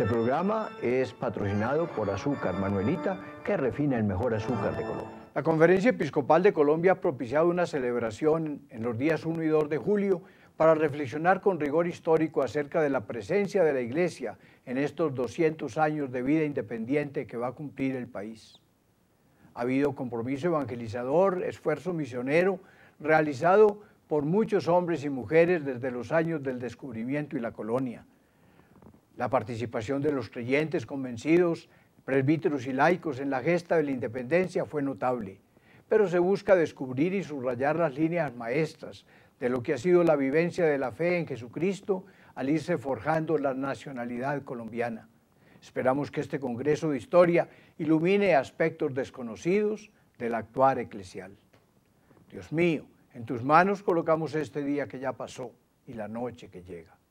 Este programa es patrocinado por Azúcar Manuelita, que refina el mejor azúcar de Colombia. La Conferencia Episcopal de Colombia ha propiciado una celebración en los días 1 y 2 de julio para reflexionar con rigor histórico acerca de la presencia de la Iglesia en estos 200 años de vida independiente que va a cumplir el país. Ha habido compromiso evangelizador, esfuerzo misionero, realizado por muchos hombres y mujeres desde los años del descubrimiento y la colonia la participación de los creyentes convencidos, presbíteros y laicos en la gesta de la independencia fue notable, pero se busca descubrir y subrayar las líneas maestras de lo que ha sido la vivencia de la fe en Jesucristo al irse forjando la nacionalidad colombiana. Esperamos que este Congreso de Historia ilumine aspectos desconocidos del actuar eclesial. Dios mío, en tus manos colocamos este día que ya pasó y la noche que llega.